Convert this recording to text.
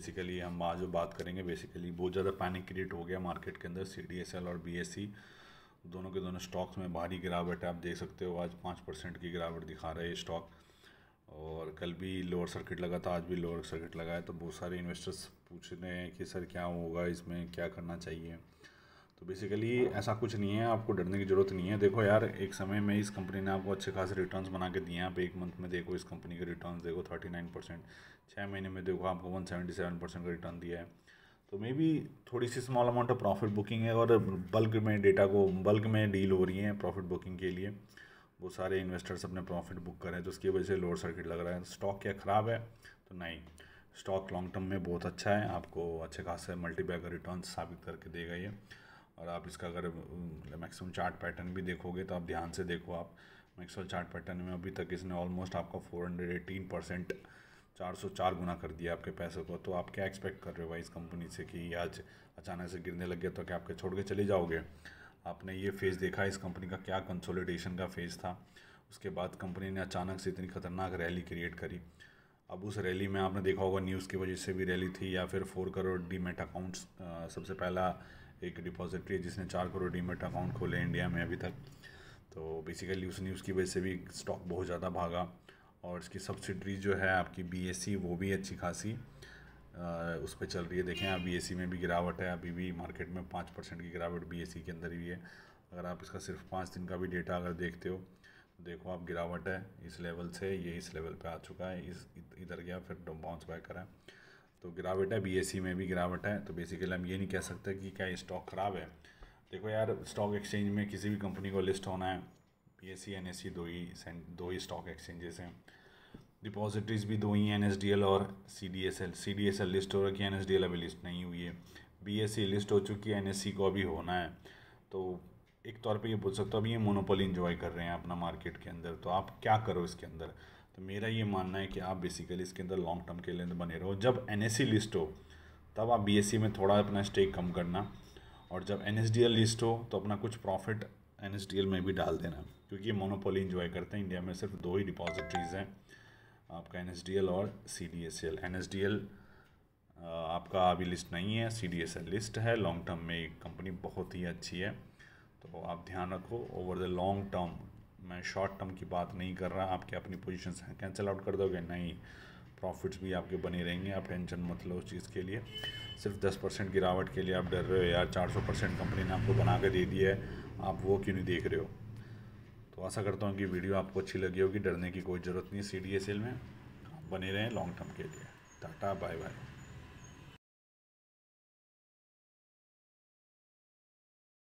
basically हम आज जो बात करेंगे बेसिकली बहुत ज़्यादा पैनिक क्रिएट हो गया मार्केट के अंदर सी डी एस एल और बी एस सी दोनों के दोनों स्टॉक्स में भारी गिरावट है आप देख सकते हो आज पाँच परसेंट की गिरावट दिखा रहे हैं स्टॉक और कल भी लोअर सर्किट लगा था आज भी लोअर सर्किट लगा है तो बहुत सारे इन्वेस्टर्स पूछ रहे हैं कि सर क्या होगा इसमें क्या करना चाहिए तो बेसिकली ऐसा कुछ नहीं है आपको डरने की ज़रूरत नहीं है देखो यार एक समय में इस कंपनी ने आपको अच्छे खासे रिटर्न्स बना के दिए हैं आप एक मंथ में देखो इस कंपनी के रिटर्न्स देखो थर्टी नाइन परसेंट छः महीने में देखो आपको वन सेवेंटी सेवन परसेंट का रिटर्न दिया है तो मे बी थोड़ी सी small amount of profit booking है और बल्क में डेटा को बल्क में डील हो रही है प्रॉफिट बुकिंग के लिए वो सारे इन्वेस्टर्स अपने प्रॉफिट बुक कर रहे हैं तो उसकी वजह से लोअर सर्किट लग रहा है स्टॉक क्या ख़राब है तो नहीं स्टॉक लॉन्ग टर्म में बहुत अच्छा है आपको अच्छे खासे मल्टीपैक रिटर्न साबित करके देगा ये और आप इसका अगर मैक्सिमम चार्ट पैटर्न भी देखोगे तो आप ध्यान से देखो आप मैक्सिमम चार्ट पैटर्न में अभी तक इसने ऑलमोस्ट आपका फोर हंड्रेड एटीन परसेंट चार सौ चार गुना कर दिया आपके पैसे को तो आप क्या एक्सपेक्ट कर रहे हो भाई इस कंपनी से कि आज अचानक से गिरने लग गया तो क्या आपके छोड़ के चले जाओगे आपने ये फेज़ देखा इस कंपनी का क्या कंसोलिडेशन का फेज़ था उसके बाद कंपनी ने अचानक से इतनी खतरनाक रैली क्रिएट करी अब उस रैली में आपने देखा होगा न्यूज़ की वजह से भी रैली थी या फिर फोर करोड़ डीमेट अकाउंट्स सबसे पहला एक डिपॉजिटरी है जिसने चार करोड़ डीमेट अकाउंट खोले इंडिया में अभी तक तो बेसिकली उस न्यूज़ की वजह से भी स्टॉक बहुत ज़्यादा भागा और इसकी सब्सिडरी जो है आपकी बी e वो भी अच्छी खासी उस पर चल रही है देखें आप बी e में भी गिरावट है अभी भी मार्केट में पाँच परसेंट की गिरावट बी e के अंदर ही है अगर आप इसका सिर्फ पाँच दिन का भी डेटा अगर देखते हो तो देखो आप गिरावट है इस लेवल से ये इस लेवल पे आ चुका है इस इधर गया फिर बाउंस बैक करा है तो गिरावट है बी में भी गिरावट है तो बेसिकली हम ये नहीं कह सकते कि क्या स्टॉक ख़राब है देखो यार स्टॉक एक्सचेंज में किसी भी कंपनी को लिस्ट होना है B S C N S C दो ही दो ही स्टॉक एक्सचेंजेस हैं डिपॉजिटरीज भी दो ही एन एस डी एल और C D S L C D S L list हो रखी है एन एस डी एल अभी लिस्ट नहीं हुई है बी एस सी लिस्ट हो चुकी है एन एस सी को अभी होना है तो एक तौर पे ये बोल सकते हो अभी ये मोनोपोली इन्जॉय कर रहे हैं अपना मार्केट के अंदर तो आप क्या करो इसके अंदर तो मेरा ये मानना है कि आप बेसिकली इसके अंदर लॉन्ग टर्म के लिए बने रहो जब एन लिस्ट हो तब आप बी में थोड़ा अपना स्टेक कम करना और जब एन लिस्ट हो तो अपना कुछ प्रॉफिट एन में भी डाल देना क्योंकि ये मोनोपोली इन्जॉय करते हैं इंडिया में सिर्फ दो ही डिपॉजिटरीज हैं आपका एन और C D S L N आपका अभी लिस्ट नहीं है C D S L list है लॉन्ग टर्म में कंपनी बहुत ही अच्छी है तो आप ध्यान रखो ओवर द लॉन्ग टर्म मैं शॉर्ट टर्म की बात नहीं कर रहा आपके अपनी पोजिशन कैंसिल आउट कर दोगे नहीं प्रॉफिट्स भी आपके बने रहेंगे आप टेंशन मत लो उस चीज़ के लिए सिर्फ दस परसेंट गिरावट के लिए आप डर रहे हो यार चार सौ परसेंट कंपनी ने आपको बना के दे दी है आप वो क्यों नहीं देख रहे हो तो आशा करता हूँ कि वीडियो आपको अच्छी लगी होगी डरने की कोई ज़रूरत नहीं सी डी एस एल में बने रहें लॉन्ग टर्म के लिए टाटा बाय बाय